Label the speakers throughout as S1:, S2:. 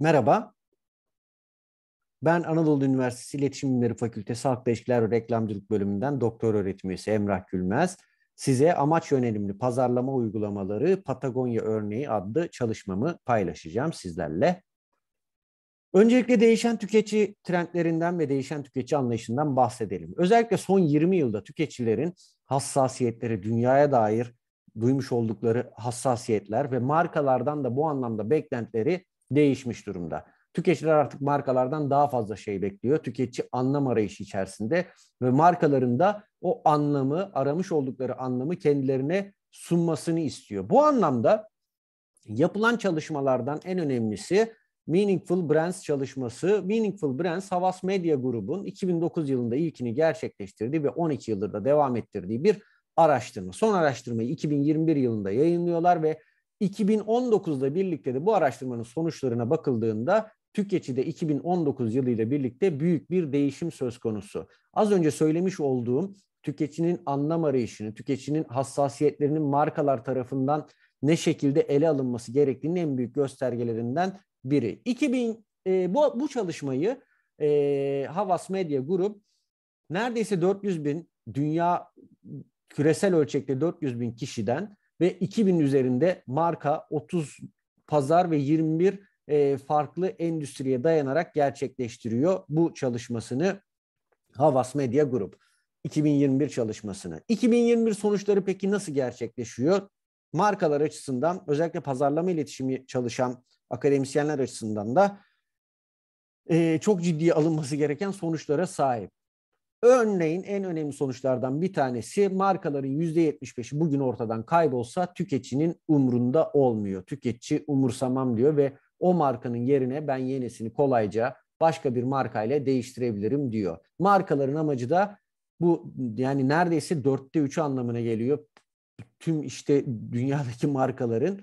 S1: Merhaba. Ben Anadolu Üniversitesi İletişim Bilimleri Fakültesi halk İlişkiler ve Reklamcılık Bölümünden doktor öğretim üyesi Emrah Gülmez. Size amaç yönelimli pazarlama uygulamaları Patagonya örneği adlı çalışmamı paylaşacağım sizlerle. Öncelikle değişen tüketici trendlerinden ve değişen tüketici anlayışından bahsedelim. Özellikle son 20 yılda tüketicilerin hassasiyetleri dünyaya dair duymuş oldukları hassasiyetler ve markalardan da bu anlamda beklentileri değişmiş durumda. Tüketiciler artık markalardan daha fazla şey bekliyor. Tüketici anlam arayışı içerisinde ve markaların da o anlamı, aramış oldukları anlamı kendilerine sunmasını istiyor. Bu anlamda yapılan çalışmalardan en önemlisi Meaningful Brands çalışması. Meaningful Brands Havas Medya Grubu'nun 2009 yılında ilkini gerçekleştirdiği ve 12 yıldır da devam ettirdiği bir araştırma. Son araştırmayı 2021 yılında yayınlıyorlar ve 2019'da birlikte de bu araştırmanın sonuçlarına bakıldığında TÜKEÇ'de 2019 yılıyla birlikte büyük bir değişim söz konusu. Az önce söylemiş olduğum tüketicinin anlam arayışını, tüketicinin hassasiyetlerinin markalar tarafından ne şekilde ele alınması gerektiğinin en büyük göstergelerinden biri. 2000 e, bu, bu çalışmayı e, Havas Medya Grup neredeyse 400 bin dünya küresel ölçekte 400 bin kişiden ve 2000 üzerinde marka 30 pazar ve 21 e, farklı endüstriye dayanarak gerçekleştiriyor bu çalışmasını Havas Medya Grup 2021 çalışmasını. 2021 sonuçları peki nasıl gerçekleşiyor? Markalar açısından özellikle pazarlama iletişimi çalışan akademisyenler açısından da e, çok ciddi alınması gereken sonuçlara sahip. Örneğin en önemli sonuçlardan bir tanesi markaların %75'i bugün ortadan kaybolsa tüketicinin umrunda olmuyor. Tüketici umursamam diyor ve o markanın yerine ben yenisini kolayca başka bir markayla değiştirebilirim diyor. Markaların amacı da bu yani neredeyse dörtte üçü anlamına geliyor. Tüm işte dünyadaki markaların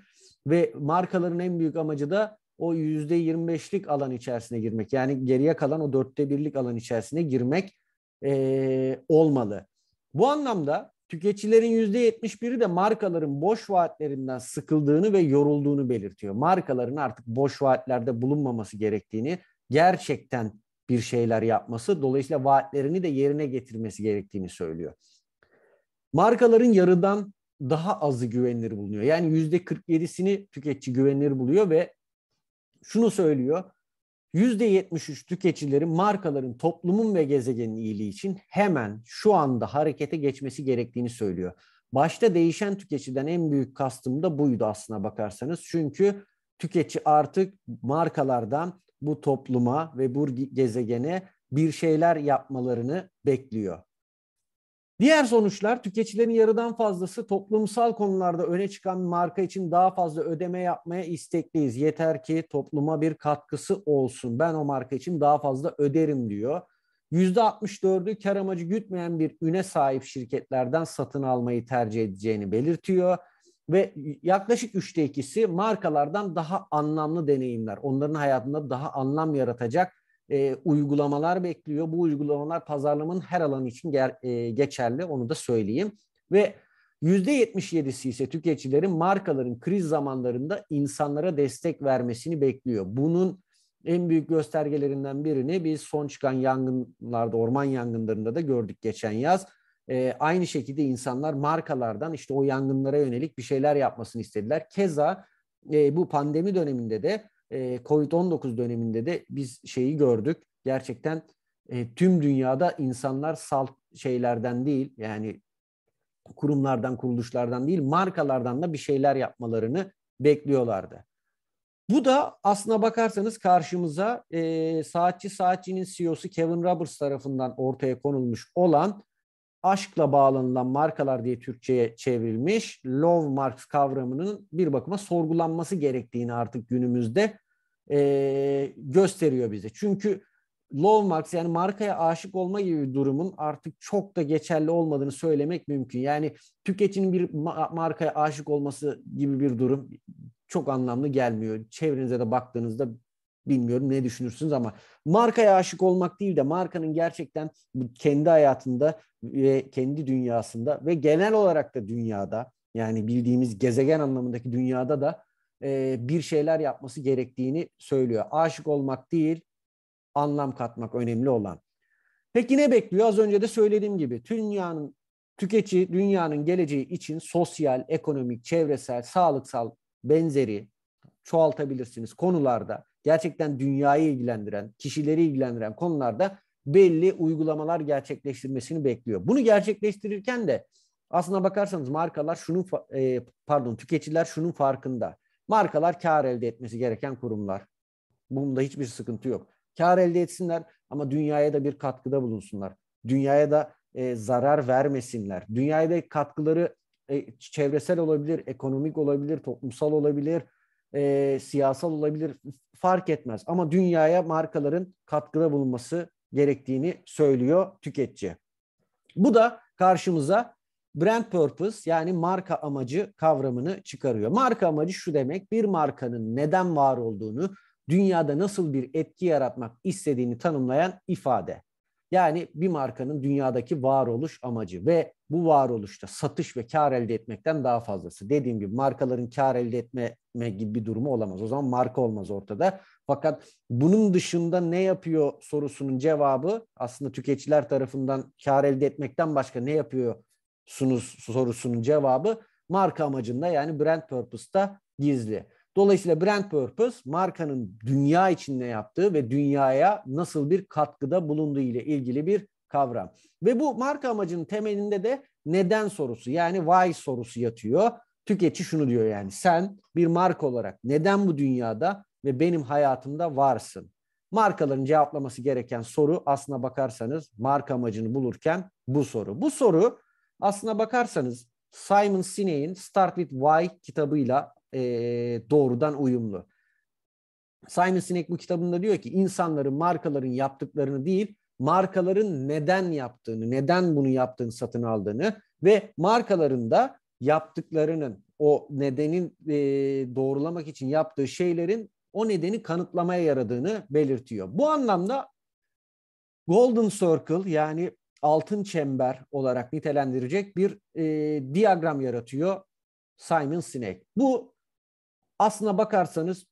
S1: ve markaların en büyük amacı da o yüzde %25'lik alan içerisine girmek. Yani geriye kalan o dörtte birlik alan içerisine girmek e, olmalı. Bu anlamda tüketicilerin yüzde biri de markaların boş vaatlerinden sıkıldığını ve yorulduğunu belirtiyor. Markaların artık boş vaatlerde bulunmaması gerektiğini, gerçekten bir şeyler yapması, dolayısıyla vaatlerini de yerine getirmesi gerektiğini söylüyor. Markaların yarıdan daha azı güvenilir bulunuyor. Yani yüzde kırk yedisini tüketici güvenilir buluyor ve şunu söylüyor. %73 tüketicilerin, markaların, toplumun ve gezegenin iyiliği için hemen şu anda harekete geçmesi gerektiğini söylüyor. Başta değişen tüketiciden en büyük kastım da buydu aslına bakarsanız. Çünkü tüketici artık markalardan bu topluma ve bu gezegene bir şeyler yapmalarını bekliyor. Diğer sonuçlar tüketicilerin yarıdan fazlası toplumsal konularda öne çıkan marka için daha fazla ödeme yapmaya istekliyiz. Yeter ki topluma bir katkısı olsun. Ben o marka için daha fazla öderim diyor. %64'ü kar amacı gütmeyen bir üne sahip şirketlerden satın almayı tercih edeceğini belirtiyor. Ve yaklaşık üçte ikisi markalardan daha anlamlı deneyimler. Onların hayatında daha anlam yaratacak e, uygulamalar bekliyor. Bu uygulamalar pazarlamanın her alanı için ger, e, geçerli onu da söyleyeyim. Ve %77'si ise tüketicilerin markaların kriz zamanlarında insanlara destek vermesini bekliyor. Bunun en büyük göstergelerinden birini biz son çıkan yangınlarda, orman yangınlarında da gördük geçen yaz. E, aynı şekilde insanlar markalardan işte o yangınlara yönelik bir şeyler yapmasını istediler. Keza e, bu pandemi döneminde de e, ee, Covid-19 döneminde de biz şeyi gördük. Gerçekten e, tüm dünyada insanlar salt şeylerden değil yani kurumlardan, kuruluşlardan değil markalardan da bir şeyler yapmalarını bekliyorlardı. Bu da aslına bakarsanız karşımıza e, Saatçi Saatçi'nin CEO'su Kevin Roberts tarafından ortaya konulmuş olan aşkla bağlanılan markalar diye Türkçe'ye çevrilmiş love marks kavramının bir bakıma sorgulanması gerektiğini artık günümüzde e, gösteriyor bize. Çünkü love marks yani markaya aşık olma gibi bir durumun artık çok da geçerli olmadığını söylemek mümkün. Yani tüketinin bir markaya aşık olması gibi bir durum çok anlamlı gelmiyor. Çevrenize de baktığınızda bilmiyorum ne düşünürsünüz ama markaya aşık olmak değil de markanın gerçekten kendi hayatında ve kendi dünyasında ve genel olarak da dünyada yani bildiğimiz gezegen anlamındaki dünyada da e, bir şeyler yapması gerektiğini söylüyor. Aşık olmak değil, anlam katmak önemli olan. Peki ne bekliyor? Az önce de söylediğim gibi dünyanın tüketici dünyanın geleceği için sosyal, ekonomik, çevresel, sağlıksal benzeri çoğaltabilirsiniz konularda gerçekten dünyayı ilgilendiren, kişileri ilgilendiren konularda belli uygulamalar gerçekleştirmesini bekliyor. Bunu gerçekleştirirken de aslına bakarsanız markalar şunun e, pardon tüketiciler şunun farkında. Markalar kar elde etmesi gereken kurumlar. Bunda hiçbir sıkıntı yok. Kar elde etsinler ama dünyaya da bir katkıda bulunsunlar. Dünyaya da e, zarar vermesinler. Dünyaya da katkıları e, çevresel olabilir, ekonomik olabilir, toplumsal olabilir, e, siyasal olabilir fark etmez. Ama dünyaya markaların katkıda bulunması gerektiğini söylüyor tüketici. Bu da karşımıza brand purpose yani marka amacı kavramını çıkarıyor. Marka amacı şu demek bir markanın neden var olduğunu, dünyada nasıl bir etki yaratmak istediğini tanımlayan ifade. Yani bir markanın dünyadaki varoluş amacı ve bu varoluşta satış ve kar elde etmekten daha fazlası. Dediğim gibi markaların kar elde etme gibi bir durumu olamaz. O zaman marka olmaz ortada. Fakat bunun dışında ne yapıyor sorusunun cevabı aslında tüketiciler tarafından kar elde etmekten başka ne yapıyor sunus, sorusunun cevabı marka amacında yani brand purpose'da gizli. Dolayısıyla brand purpose markanın dünya içinde yaptığı ve dünyaya nasıl bir katkıda bulunduğu ile ilgili bir kavram. Ve bu marka amacının temelinde de neden sorusu yani why sorusu yatıyor. Tüketici şunu diyor yani sen bir marka olarak neden bu dünyada ve benim hayatımda varsın? Markaların cevaplaması gereken soru aslına bakarsanız marka amacını bulurken bu soru. Bu soru Aslına bakarsanız Simon Sinek'in Start with Why kitabıyla e, doğrudan uyumlu. Simon Sinek bu kitabında diyor ki insanların, markaların yaptıklarını değil, markaların neden yaptığını, neden bunu yaptığını satın aldığını ve markaların da yaptıklarının, o nedenin e, doğrulamak için yaptığı şeylerin o nedeni kanıtlamaya yaradığını belirtiyor. Bu anlamda Golden Circle yani altın çember olarak nitelendirecek bir e, diyagram yaratıyor Simon Sinek. Bu aslına bakarsanız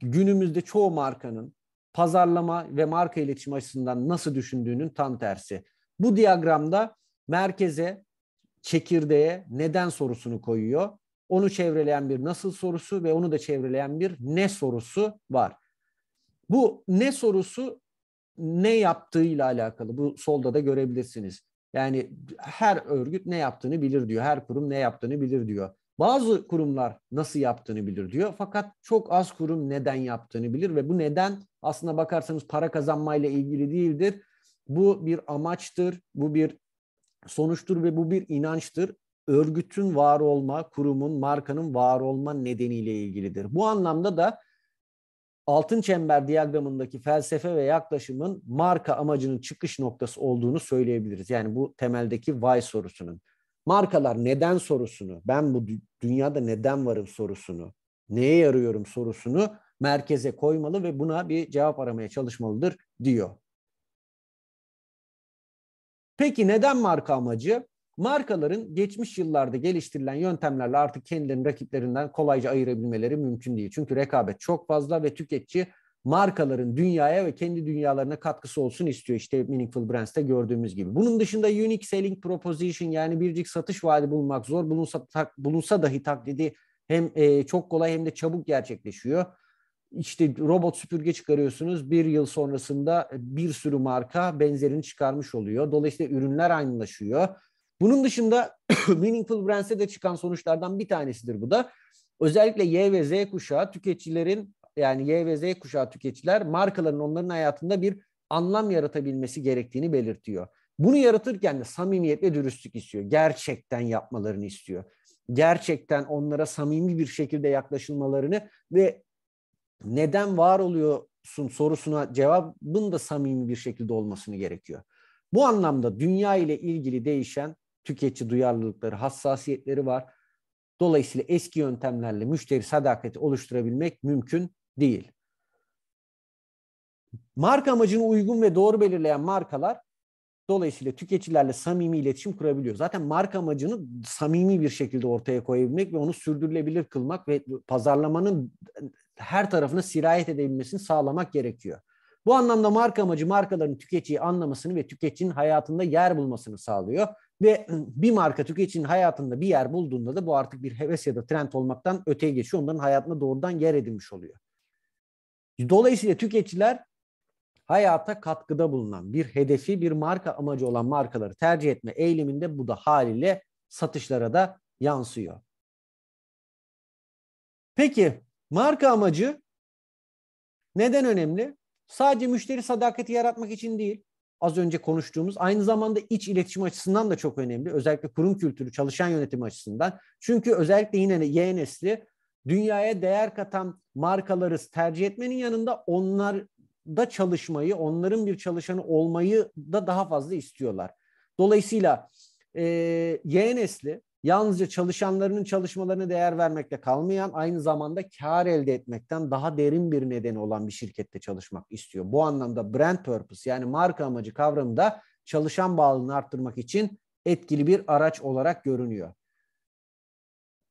S1: günümüzde çoğu markanın pazarlama ve marka iletişim açısından nasıl düşündüğünün tam tersi. Bu diagramda merkeze, çekirdeğe neden sorusunu koyuyor. Onu çevreleyen bir nasıl sorusu ve onu da çevreleyen bir ne sorusu var. Bu ne sorusu ne yaptığıyla alakalı. Bu solda da görebilirsiniz. Yani her örgüt ne yaptığını bilir diyor. Her kurum ne yaptığını bilir diyor. Bazı kurumlar nasıl yaptığını bilir diyor. Fakat çok az kurum neden yaptığını bilir ve bu neden aslında bakarsanız para kazanmayla ilgili değildir. Bu bir amaçtır, bu bir sonuçtur ve bu bir inançtır. Örgütün var olma, kurumun, markanın var olma nedeniyle ilgilidir. Bu anlamda da Altın Çember diyagramındaki felsefe ve yaklaşımın marka amacının çıkış noktası olduğunu söyleyebiliriz. Yani bu temeldeki why sorusunun. Markalar neden sorusunu, ben bu dünyada neden varım sorusunu, neye yarıyorum sorusunu merkeze koymalı ve buna bir cevap aramaya çalışmalıdır diyor. Peki neden marka amacı? Markaların geçmiş yıllarda geliştirilen yöntemlerle artık kendilerini rakiplerinden kolayca ayırabilmeleri mümkün değil. Çünkü rekabet çok fazla ve tüketici markaların dünyaya ve kendi dünyalarına katkısı olsun istiyor. İşte Meaningful Brands'te gördüğümüz gibi. Bunun dışında unique selling proposition yani biricik satış vaadi bulmak zor. Bulunsa, tak, bulunsa dahi taklidi hem e, çok kolay hem de çabuk gerçekleşiyor. İşte robot süpürge çıkarıyorsunuz. Bir yıl sonrasında bir sürü marka benzerini çıkarmış oluyor. Dolayısıyla ürünler aynılaşıyor bunun dışında Meaningful Brands'e de çıkan sonuçlardan bir tanesidir bu da. Özellikle Y ve Z kuşağı tüketicilerin yani Y ve Z kuşağı tüketiciler markaların onların hayatında bir anlam yaratabilmesi gerektiğini belirtiyor. Bunu yaratırken de samimiyet ve dürüstlük istiyor. Gerçekten yapmalarını istiyor. Gerçekten onlara samimi bir şekilde yaklaşılmalarını ve neden var oluyorsun sorusuna cevabın da samimi bir şekilde olmasını gerekiyor. Bu anlamda dünya ile ilgili değişen tüketici duyarlılıkları, hassasiyetleri var. Dolayısıyla eski yöntemlerle müşteri sadakati oluşturabilmek mümkün değil. Marka amacını uygun ve doğru belirleyen markalar dolayısıyla tüketicilerle samimi iletişim kurabiliyor. Zaten marka amacını samimi bir şekilde ortaya koyabilmek ve onu sürdürülebilir kılmak ve pazarlamanın her tarafına sirayet edebilmesini sağlamak gerekiyor. Bu anlamda marka amacı markaların tüketiciyi anlamasını ve tüketicinin hayatında yer bulmasını sağlıyor. Ve ıı, bir marka tüketicinin hayatında bir yer bulduğunda da bu artık bir heves ya da trend olmaktan öteye geçiyor. Onların hayatına doğrudan yer edinmiş oluyor. Dolayısıyla tüketiciler hayata katkıda bulunan bir hedefi, bir marka amacı olan markaları tercih etme eğiliminde bu da haliyle satışlara da yansıyor. Peki marka amacı neden önemli? Sadece müşteri sadakati yaratmak için değil, az önce konuştuğumuz aynı zamanda iç iletişim açısından da çok önemli. Özellikle kurum kültürü, çalışan yönetimi açısından. Çünkü özellikle yine Y nesli dünyaya değer katan markaları tercih etmenin yanında onlar da çalışmayı, onların bir çalışanı olmayı da daha fazla istiyorlar. Dolayısıyla e, Y nesli yalnızca çalışanlarının çalışmalarını değer vermekle kalmayan aynı zamanda kar elde etmekten daha derin bir nedeni olan bir şirkette çalışmak istiyor. Bu anlamda brand purpose yani marka amacı kavramı çalışan bağlılığını arttırmak için etkili bir araç olarak görünüyor.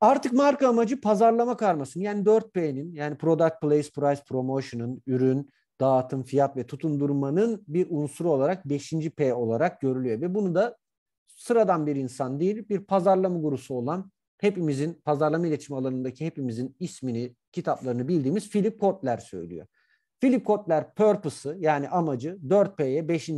S1: Artık marka amacı pazarlama karmasının yani 4P'nin yani product, place, price, promotion'ın, ürün, dağıtım, fiyat ve tutundurmanın bir unsuru olarak 5. P olarak görülüyor. Ve bunu da sıradan bir insan değil, bir pazarlama gurusu olan, hepimizin pazarlama iletişim alanındaki hepimizin ismini, kitaplarını bildiğimiz Philip Kotler söylüyor. Philip Kotler purpose'ı yani amacı 4P'ye 5.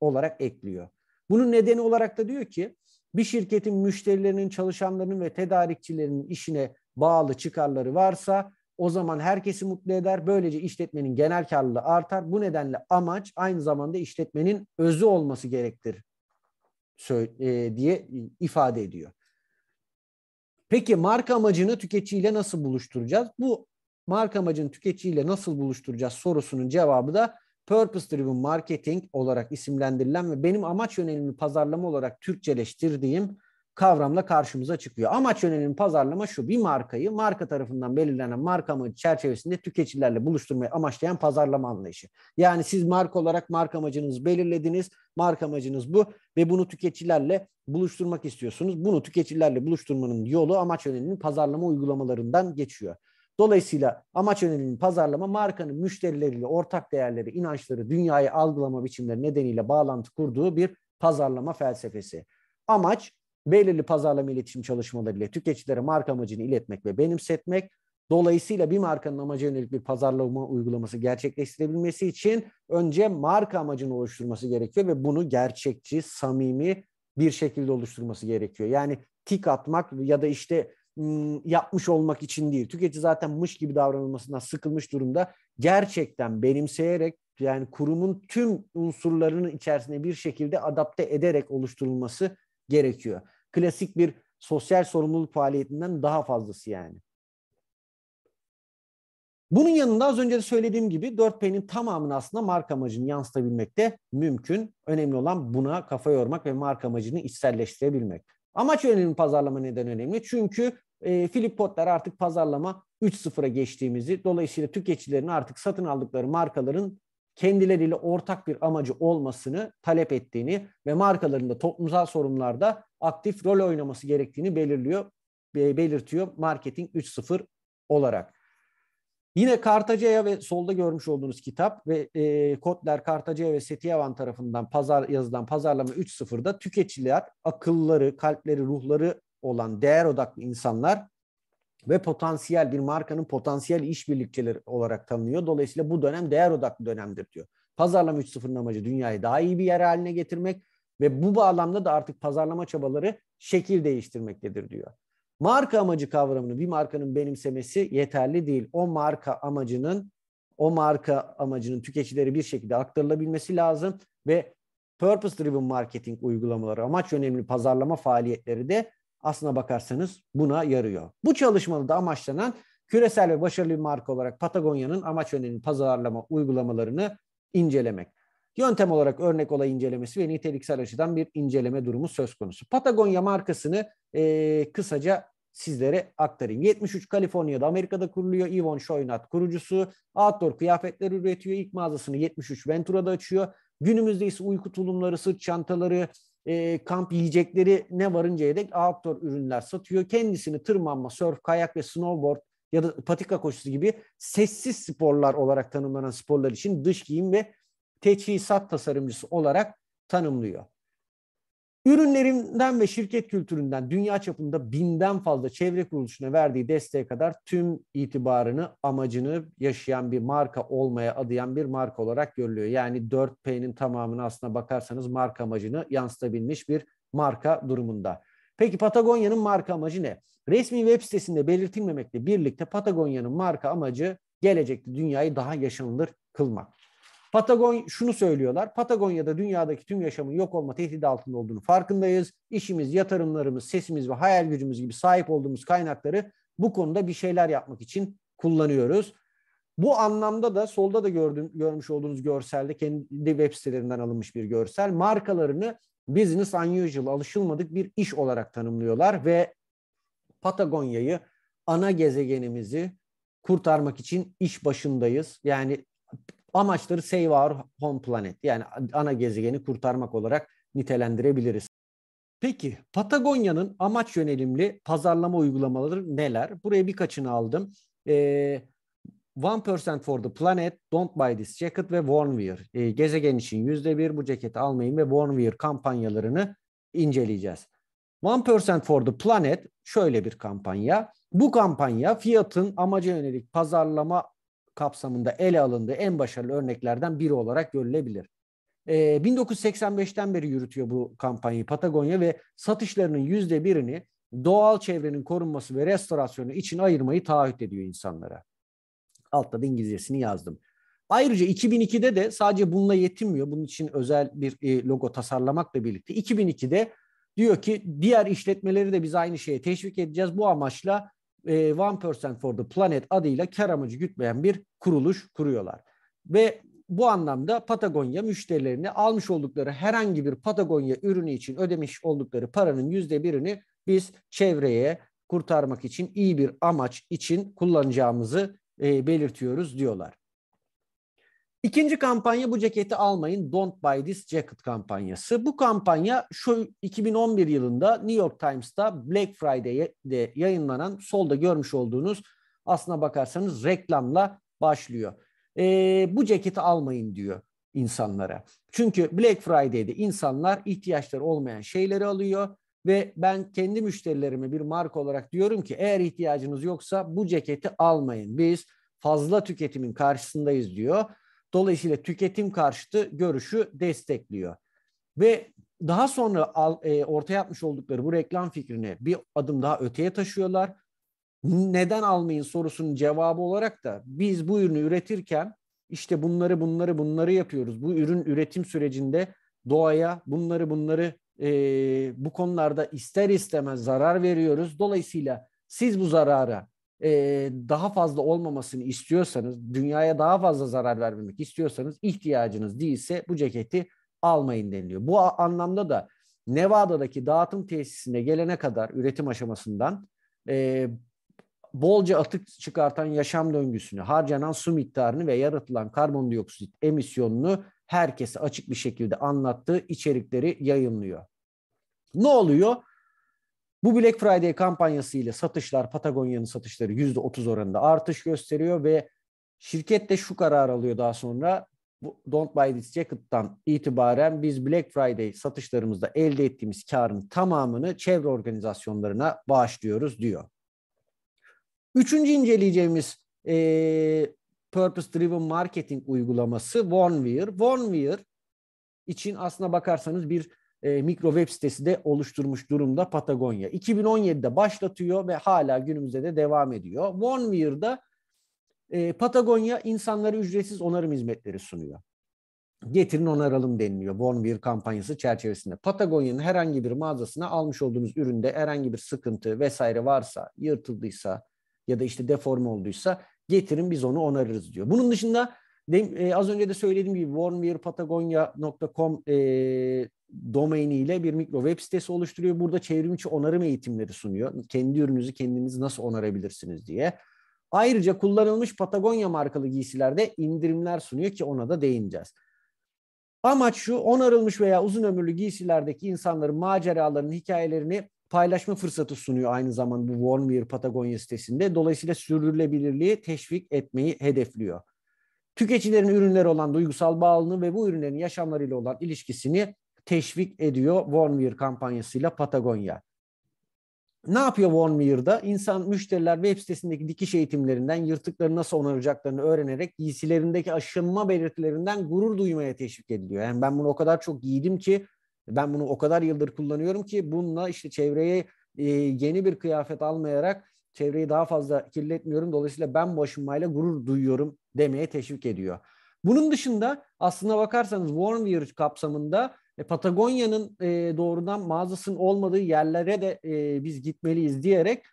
S1: olarak ekliyor. Bunun nedeni olarak da diyor ki bir şirketin müşterilerinin, çalışanlarının ve tedarikçilerinin işine bağlı çıkarları varsa o zaman herkesi mutlu eder. Böylece işletmenin genel karlılığı artar. Bu nedenle amaç aynı zamanda işletmenin özü olması gerektir e, diye ifade ediyor. Peki marka amacını tüketiciyle nasıl buluşturacağız? Bu marka amacını tüketiciyle nasıl buluşturacağız sorusunun cevabı da Purpose Driven Marketing olarak isimlendirilen ve benim amaç yönelimi pazarlama olarak Türkçeleştirdiğim kavramla karşımıza çıkıyor. Amaç yönelim pazarlama şu bir markayı marka tarafından belirlenen marka amacı çerçevesinde tüketicilerle buluşturmayı amaçlayan pazarlama anlayışı. Yani siz marka olarak marka amacınızı belirlediniz. Marka amacınız bu ve bunu tüketicilerle buluşturmak istiyorsunuz. Bunu tüketicilerle buluşturmanın yolu amaç yönelimin pazarlama uygulamalarından geçiyor. Dolayısıyla amaç yönelimli pazarlama markanın müşterileriyle ortak değerleri, inançları, dünyayı algılama biçimleri nedeniyle bağlantı kurduğu bir pazarlama felsefesi. Amaç belirli pazarlama iletişim çalışmalarıyla tüketicilere marka amacını iletmek ve benimsetmek. Dolayısıyla bir markanın amacı yönelik bir pazarlama uygulaması gerçekleştirebilmesi için önce marka amacını oluşturması gerekiyor ve bunu gerçekçi, samimi bir şekilde oluşturması gerekiyor. Yani tik atmak ya da işte yapmış olmak için değil. Tüketici zaten mış gibi davranılmasından sıkılmış durumda. Gerçekten benimseyerek yani kurumun tüm unsurlarının içerisine bir şekilde adapte ederek oluşturulması gerekiyor klasik bir sosyal sorumluluk faaliyetinden daha fazlası yani. Bunun yanında az önce de söylediğim gibi 4P'nin tamamını aslında marka amacını yansıtabilmek de mümkün. Önemli olan buna kafa yormak ve marka amacını içselleştirebilmek. Amaç önemli pazarlama neden önemli? Çünkü e, Philip Kotler artık pazarlama 3.0'a geçtiğimizi, dolayısıyla tüketicilerin artık satın aldıkları markaların kendileriyle ortak bir amacı olmasını talep ettiğini ve markaların da toplumsal sorunlarda aktif rol oynaması gerektiğini belirliyor, belirtiyor marketing 3.0 olarak. Yine Kartaca'ya ve solda görmüş olduğunuz kitap ve e, Kotler, Kartaca'ya ve Setiavan tarafından pazar yazılan pazarlama 3.0'da tüketiciler akılları, kalpleri, ruhları olan değer odaklı insanlar ve potansiyel bir markanın potansiyel işbirlikçileri olarak tanınıyor. Dolayısıyla bu dönem değer odaklı dönemdir diyor. Pazarlama 3.0'ın amacı dünyayı daha iyi bir yer haline getirmek ve bu bağlamda da artık pazarlama çabaları şekil değiştirmektedir diyor. Marka amacı kavramını bir markanın benimsemesi yeterli değil. O marka amacının o marka amacının tüketicilere bir şekilde aktarılabilmesi lazım ve purpose driven marketing uygulamaları, amaç önemli pazarlama faaliyetleri de aslına bakarsanız buna yarıyor. Bu çalışmada da amaçlanan küresel ve başarılı bir marka olarak Patagonya'nın amaç önemli pazarlama uygulamalarını incelemek. Yöntem olarak örnek olay incelemesi ve niteliksel açıdan bir inceleme durumu söz konusu. Patagonya markasını e, kısaca sizlere aktarayım. 73 Kaliforniya'da Amerika'da kuruluyor. Yvonne Choynat kurucusu. Outdoor kıyafetler üretiyor. İlk mağazasını 73 Ventura'da açıyor. Günümüzde ise uyku tulumları, sırt çantaları, e, kamp yiyecekleri ne varıncaya dek outdoor ürünler satıyor. Kendisini tırmanma, surf, kayak ve snowboard ya da patika koşusu gibi sessiz sporlar olarak tanımlanan sporlar için dış giyim ve teçhizat tasarımcısı olarak tanımlıyor. Ürünlerinden ve şirket kültüründen dünya çapında binden fazla çevre kuruluşuna verdiği desteğe kadar tüm itibarını, amacını yaşayan bir marka olmaya adayan bir marka olarak görülüyor. Yani 4P'nin tamamını aslına bakarsanız marka amacını yansıtabilmiş bir marka durumunda. Peki Patagonya'nın marka amacı ne? Resmi web sitesinde belirtilmemekle birlikte Patagonya'nın marka amacı gelecekte dünyayı daha yaşanılır kılmak. Patagon şunu söylüyorlar. Patagonya'da dünyadaki tüm yaşamın yok olma tehdidi altında olduğunu farkındayız. İşimiz, yatırımlarımız, sesimiz ve hayal gücümüz gibi sahip olduğumuz kaynakları bu konuda bir şeyler yapmak için kullanıyoruz. Bu anlamda da solda da gördüğüm, görmüş olduğunuz görselde kendi web sitelerinden alınmış bir görsel. Markalarını business unusual, alışılmadık bir iş olarak tanımlıyorlar ve Patagonya'yı ana gezegenimizi kurtarmak için iş başındayız. Yani Amaçları Save Our Home Planet yani ana gezegeni kurtarmak olarak nitelendirebiliriz. Peki Patagonya'nın amaç yönelimli pazarlama uygulamaları neler? Buraya birkaçını aldım. Ee, One Percent for the Planet, Don't Buy This Jacket ve Warmwear. Ee, gezegen için yüzde bir bu ceketi almayın ve Wear kampanyalarını inceleyeceğiz. One Percent for the Planet şöyle bir kampanya. Bu kampanya fiyatın amaca yönelik pazarlama kapsamında ele alındığı en başarılı örneklerden biri olarak görülebilir. 1985'ten ee, beri yürütüyor bu kampanyayı Patagonya ve satışlarının yüzde birini doğal çevrenin korunması ve restorasyonu için ayırmayı taahhüt ediyor insanlara. Altta da İngilizcesini yazdım. Ayrıca 2002'de de sadece bununla yetinmiyor. Bunun için özel bir e, logo tasarlamakla birlikte 2002'de diyor ki diğer işletmeleri de biz aynı şeye teşvik edeceğiz. Bu amaçla e, One Percent for the Planet adıyla kar amacı gütmeyen bir kuruluş kuruyorlar. Ve bu anlamda Patagonya müşterilerine almış oldukları herhangi bir Patagonya ürünü için ödemiş oldukları paranın yüzde birini biz çevreye kurtarmak için iyi bir amaç için kullanacağımızı e, belirtiyoruz diyorlar. İkinci kampanya bu ceketi almayın Don't Buy This Jacket kampanyası. Bu kampanya şu 2011 yılında New York Times'ta Black Friday'de yayınlanan solda görmüş olduğunuz aslına bakarsanız reklamla başlıyor. Ee, bu ceketi almayın diyor insanlara. Çünkü Black Friday'de insanlar ihtiyaçları olmayan şeyleri alıyor ve ben kendi müşterilerime bir marka olarak diyorum ki eğer ihtiyacınız yoksa bu ceketi almayın. Biz fazla tüketimin karşısındayız diyor Dolayısıyla tüketim karşıtı görüşü destekliyor. Ve daha sonra al, e, ortaya atmış oldukları bu reklam fikrini bir adım daha öteye taşıyorlar. Neden almayın sorusunun cevabı olarak da biz bu ürünü üretirken işte bunları bunları bunları yapıyoruz. Bu ürün üretim sürecinde doğaya bunları bunları e, bu konularda ister istemez zarar veriyoruz. Dolayısıyla siz bu zarara e, daha fazla olmamasını istiyorsanız, dünyaya daha fazla zarar vermemek istiyorsanız ihtiyacınız değilse bu ceketi almayın deniliyor. Bu anlamda da Nevada'daki dağıtım tesisine gelene kadar üretim aşamasından e, bolca atık çıkartan yaşam döngüsünü, harcanan su miktarını ve yaratılan karbondioksit emisyonunu herkese açık bir şekilde anlattığı içerikleri yayınlıyor. Ne oluyor? Bu Black Friday kampanyası ile satışlar Patagonya'nın satışları %30 oranında artış gösteriyor ve şirket de şu karar alıyor daha sonra bu Don't Buy This Jacket'tan itibaren biz Black Friday satışlarımızda elde ettiğimiz karın tamamını çevre organizasyonlarına bağışlıyoruz diyor. Üçüncü inceleyeceğimiz e, Purpose Driven Marketing uygulaması OneWear. OneWear için aslına bakarsanız bir e, mikro web sitesi de oluşturmuş durumda Patagonya. 2017'de başlatıyor ve hala günümüzde de devam ediyor. OneWear'da e, Patagonya insanlara ücretsiz onarım hizmetleri sunuyor. Getirin onaralım deniliyor OneWear kampanyası çerçevesinde. Patagonya'nın herhangi bir mağazasına almış olduğunuz üründe herhangi bir sıkıntı vesaire varsa, yırtıldıysa ya da işte deform olduysa getirin biz onu onarırız diyor. Bunun dışında Dem, e, az önce de söylediğim gibi warmwearpatagonia.com e, domainiyle bir mikro web sitesi oluşturuyor. Burada çevrimiçi onarım eğitimleri sunuyor. Kendi ürününüzü kendiniz nasıl onarabilirsiniz diye. Ayrıca kullanılmış Patagonya markalı giysilerde indirimler sunuyor ki ona da değineceğiz. Amaç şu onarılmış veya uzun ömürlü giysilerdeki insanların maceralarının hikayelerini paylaşma fırsatı sunuyor aynı zamanda bu Warmwear Patagonya sitesinde. Dolayısıyla sürdürülebilirliği teşvik etmeyi hedefliyor. Tüketicilerin ürünleri olan duygusal bağlılığını ve bu ürünlerin yaşamlarıyla olan ilişkisini teşvik ediyor Warm kampanyasıyla Patagonya. Ne yapıyor Warm İnsan müşteriler web sitesindeki dikiş eğitimlerinden yırtıkları nasıl onaracaklarını öğrenerek giysilerindeki aşınma belirtilerinden gurur duymaya teşvik ediliyor. Yani ben bunu o kadar çok giydim ki ben bunu o kadar yıldır kullanıyorum ki bununla işte çevreye e, yeni bir kıyafet almayarak çevreyi daha fazla kirletmiyorum. Dolayısıyla ben bu aşınmayla gurur duyuyorum demeye teşvik ediyor. Bunun dışında aslına bakarsanız Warm Year kapsamında e, Patagonya'nın e, doğrudan mağazasının olmadığı yerlere de e, biz gitmeliyiz diyerek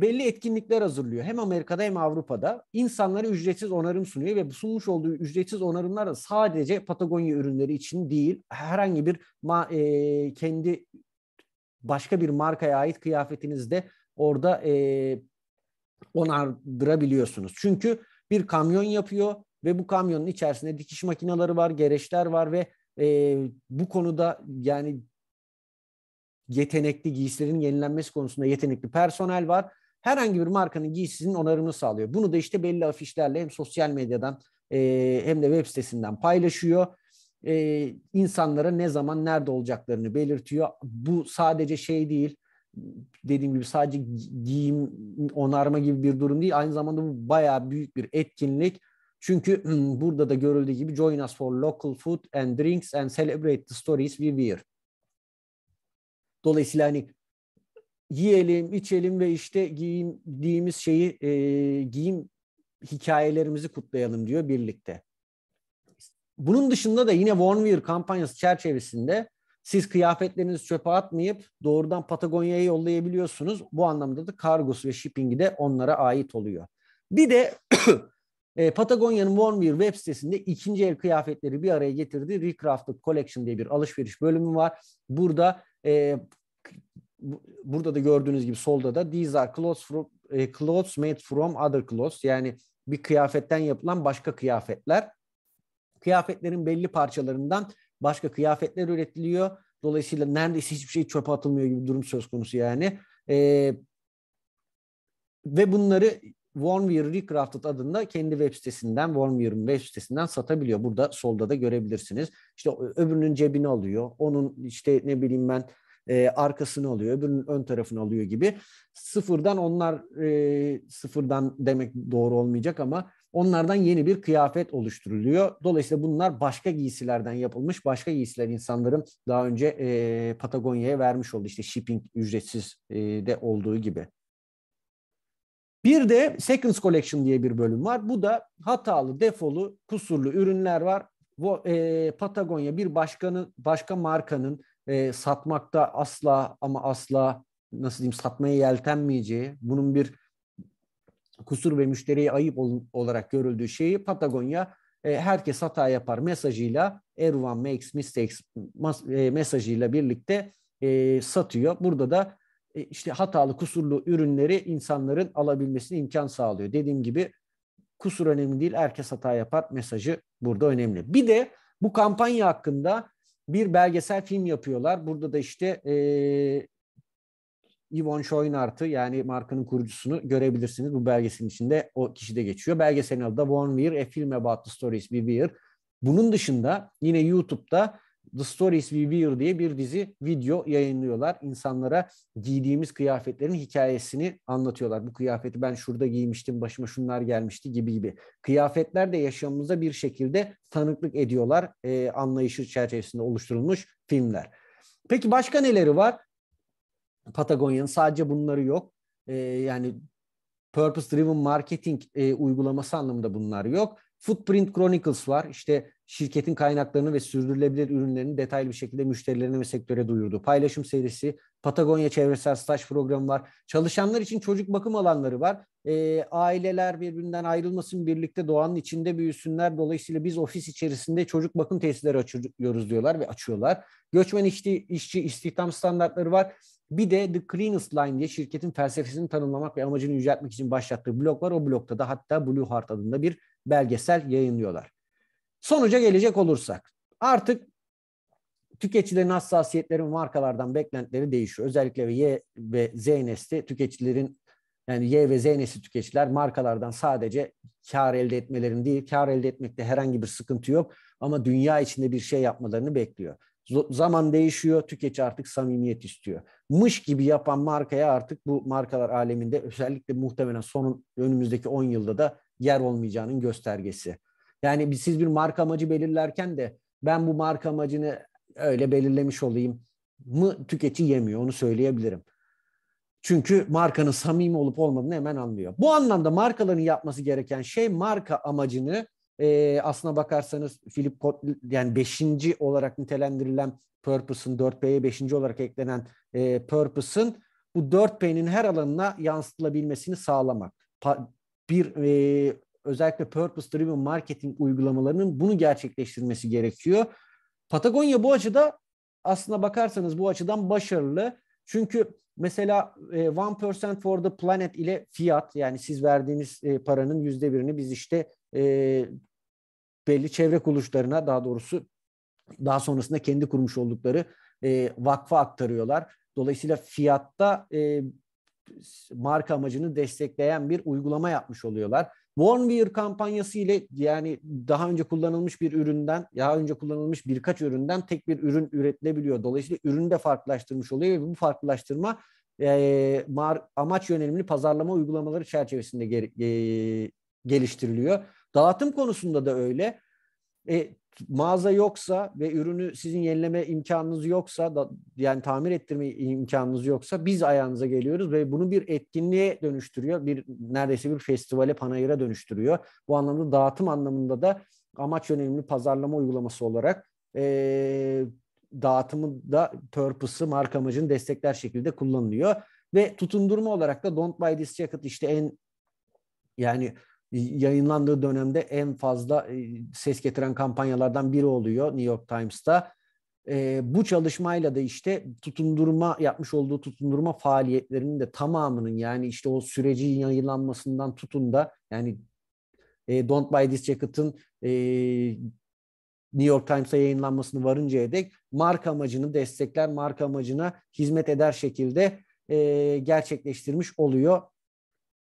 S1: belli etkinlikler hazırlıyor. Hem Amerika'da hem Avrupa'da insanlara ücretsiz onarım sunuyor ve sunmuş olduğu ücretsiz onarımlar da sadece Patagonya ürünleri için değil, herhangi bir kendi başka bir markaya ait kıyafetinizde orada e, onardırabiliyorsunuz. Çünkü bir kamyon yapıyor ve bu kamyonun içerisinde dikiş makineleri var, gereçler var ve e, bu konuda yani yetenekli giysilerin yenilenmesi konusunda yetenekli personel var. Herhangi bir markanın giysisinin onarımını sağlıyor. Bunu da işte belli afişlerle hem sosyal medyadan e, hem de web sitesinden paylaşıyor. E, insanlara ne zaman nerede olacaklarını belirtiyor. Bu sadece şey değil dediğim gibi sadece giyim onarma gibi bir durum değil. Aynı zamanda bu bayağı büyük bir etkinlik. Çünkü burada da görüldüğü gibi join us for local food and drinks and celebrate the stories we wear. Dolayısıyla hani yiyelim, içelim ve işte giyindiğimiz şeyi e, giyim hikayelerimizi kutlayalım diyor birlikte. Bunun dışında da yine One Wear kampanyası çerçevesinde siz kıyafetlerinizi çöpe atmayıp doğrudan Patagonya'ya yollayabiliyorsunuz. Bu anlamda da kargosu ve shippingi de onlara ait oluyor. Bir de e, Patagonya'nın Warmwear web sitesinde ikinci el kıyafetleri bir araya getirdiği Recrafted Collection diye bir alışveriş bölümü var. Burada e, burada da gördüğünüz gibi solda da these are clothes from e, clothes made from other clothes yani bir kıyafetten yapılan başka kıyafetler. Kıyafetlerin belli parçalarından başka kıyafetler üretiliyor. Dolayısıyla neredeyse hiçbir şey çöpe atılmıyor gibi durum söz konusu yani. E, ve bunları Warmwear Recrafted adında kendi web sitesinden, Warmwear'ın web sitesinden satabiliyor. Burada solda da görebilirsiniz. İşte öbürünün cebini alıyor. Onun işte ne bileyim ben e, arkasını alıyor, öbürünün ön tarafını alıyor gibi. Sıfırdan onlar e, sıfırdan demek doğru olmayacak ama Onlardan yeni bir kıyafet oluşturuluyor. Dolayısıyla bunlar başka giysilerden yapılmış. Başka giysiler insanların daha önce e, Patagonya'ya vermiş oldu. İşte shipping ücretsiz e, de olduğu gibi. Bir de Seconds Collection diye bir bölüm var. Bu da hatalı, defolu, kusurlu ürünler var. Bu, e, Patagonya bir başka'nın başka markanın e, satmakta asla ama asla nasıl diyeyim satmaya yeltenmeyeceği, bunun bir kusur ve müşteriye ayıp ol, olarak görüldüğü şeyi Patagonya e, herkes hata yapar mesajıyla Everyone Makes Mistakes mas, e, mesajıyla birlikte e, satıyor. Burada da e, işte hatalı kusurlu ürünleri insanların alabilmesine imkan sağlıyor. Dediğim gibi kusur önemli değil herkes hata yapar mesajı burada önemli. Bir de bu kampanya hakkında bir belgesel film yapıyorlar. Burada da işte e, Yvonne Choynart'ı yani markanın kurucusunu görebilirsiniz. Bu belgeselin içinde o kişi de geçiyor. Belgeselin adı da One Weir, A Film About the Stories We Wear. Bunun dışında yine YouTube'da The Stories We Wear diye bir dizi video yayınlıyorlar. İnsanlara giydiğimiz kıyafetlerin hikayesini anlatıyorlar. Bu kıyafeti ben şurada giymiştim, başıma şunlar gelmişti gibi gibi. Kıyafetler de yaşamımıza bir şekilde tanıklık ediyorlar. E, anlayışı çerçevesinde oluşturulmuş filmler. Peki başka neleri var? Patagonya'nın sadece bunları yok. E, yani Purpose Driven Marketing e, uygulaması anlamında bunlar yok. Footprint Chronicles var. İşte şirketin kaynaklarını ve sürdürülebilir ürünlerini detaylı bir şekilde müşterilerine ve sektöre duyurdu. Paylaşım serisi, Patagonya Çevresel Staj Programı var. Çalışanlar için çocuk bakım alanları var. E, aileler birbirinden ayrılmasın, birlikte doğanın içinde büyüsünler. Dolayısıyla biz ofis içerisinde çocuk bakım tesisleri açıyoruz diyorlar ve açıyorlar. Göçmen işçi, işçi istihdam standartları var. Bir de The Cleanest Line diye şirketin felsefesini tanımlamak ve amacını yüceltmek için başlattığı blok var. O blokta da hatta Blue Heart adında bir belgesel yayınlıyorlar. Sonuca gelecek olursak artık tüketicilerin hassasiyetleri markalardan beklentileri değişiyor. Özellikle Y ve Z nesli tüketicilerin yani Y ve Z nesli tüketiciler markalardan sadece kar elde etmelerini değil, kar elde etmekte herhangi bir sıkıntı yok ama dünya içinde bir şey yapmalarını bekliyor. Zaman değişiyor, tüketici artık samimiyet istiyor. Mış gibi yapan markaya artık bu markalar aleminde özellikle muhtemelen sonun önümüzdeki 10 yılda da yer olmayacağının göstergesi. Yani siz bir marka amacı belirlerken de ben bu marka amacını öyle belirlemiş olayım mı tüketici yemiyor onu söyleyebilirim. Çünkü markanın samimi olup olmadığını hemen anlıyor. Bu anlamda markaların yapması gereken şey marka amacını e, aslına bakarsanız Philip Kotler yani 5. olarak nitelendirilen Purpose'ın 4P'ye 5. olarak eklenen e, Purpose'ın bu 4P'nin her alanına yansıtılabilmesini sağlamak. Pa, bir e, özellikle Purpose Driven Marketing uygulamalarının bunu gerçekleştirmesi gerekiyor. Patagonya bu açıda aslına bakarsanız bu açıdan başarılı. Çünkü mesela e, One Percent for the Planet ile fiyat yani siz verdiğiniz e, paranın yüzde birini biz işte e, belli çevre kuruluşlarına daha doğrusu daha sonrasında kendi kurmuş oldukları e, vakfa aktarıyorlar. Dolayısıyla fiyatta e, marka amacını destekleyen bir uygulama yapmış oluyorlar. Warm kampanyası ile yani daha önce kullanılmış bir üründen, daha önce kullanılmış birkaç üründen tek bir ürün üretilebiliyor. Dolayısıyla ürünü de farklılaştırmış oluyor ve bu farklılaştırma e, mar, amaç yönelimli pazarlama uygulamaları çerçevesinde ger, e, geliştiriliyor. Dağıtım konusunda da öyle. E, mağaza yoksa ve ürünü sizin yenileme imkanınız yoksa da, yani tamir ettirme imkanınız yoksa biz ayağınıza geliyoruz ve bunu bir etkinliğe dönüştürüyor. Bir neredeyse bir festivale, panayıra dönüştürüyor. Bu anlamda dağıtım anlamında da amaç yönelimli pazarlama uygulaması olarak e, dağıtımı da purpose'ı, marka amacını destekler şekilde kullanılıyor. Ve tutundurma olarak da Don't Buy This Jacket işte en yani yayınlandığı dönemde en fazla e, ses getiren kampanyalardan biri oluyor New York Times'ta. E, bu çalışmayla da işte tutundurma yapmış olduğu tutundurma faaliyetlerinin de tamamının yani işte o süreci yayınlanmasından tutun da yani e, Don't Buy This Jacket'ın e, New York Times'a yayınlanmasını varıncaya dek marka amacını destekler, marka amacına hizmet eder şekilde gerçekleştirmiş oluyor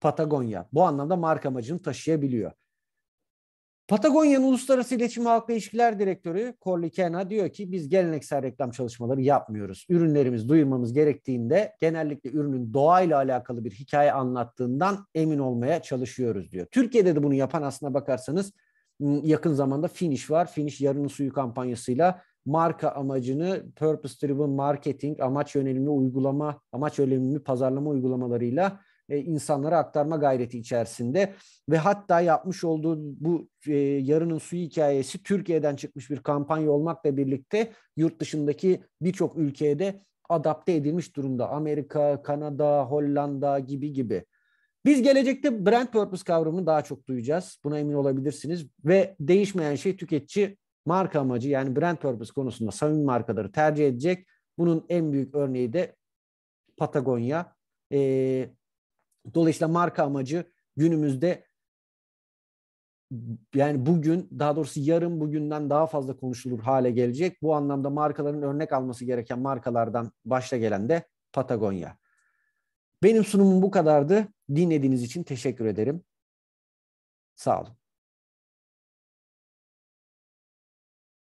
S1: Patagonya. Bu anlamda marka amacını taşıyabiliyor. Patagonya'nın Uluslararası İletişim Halkla İlişkiler Direktörü Corley Kena diyor ki biz geleneksel reklam çalışmaları yapmıyoruz. Ürünlerimiz duyurmamız gerektiğinde genellikle ürünün doğayla alakalı bir hikaye anlattığından emin olmaya çalışıyoruz diyor. Türkiye'de de bunu yapan aslına bakarsanız ıı, yakın zamanda Finish var. Finish yarının suyu kampanyasıyla marka amacını purpose driven marketing, amaç yönelimli uygulama, amaç yönelimli pazarlama uygulamalarıyla e, insanlara aktarma gayreti içerisinde ve hatta yapmış olduğu bu e, yarının suyu hikayesi Türkiye'den çıkmış bir kampanya olmakla birlikte yurt dışındaki birçok ülkeye de adapte edilmiş durumda. Amerika, Kanada, Hollanda gibi gibi. Biz gelecekte brand purpose kavramını daha çok duyacağız. Buna emin olabilirsiniz. Ve değişmeyen şey tüketici marka amacı yani brand purpose konusunda samimi markaları tercih edecek. Bunun en büyük örneği de Patagonya. Ee, Dolayısıyla marka amacı günümüzde yani bugün daha doğrusu yarın bugünden daha fazla konuşulur hale gelecek. Bu anlamda markaların örnek alması gereken markalardan başta gelen de Patagonya. Benim sunumum bu kadardı. Dinlediğiniz için teşekkür ederim. Sağ olun.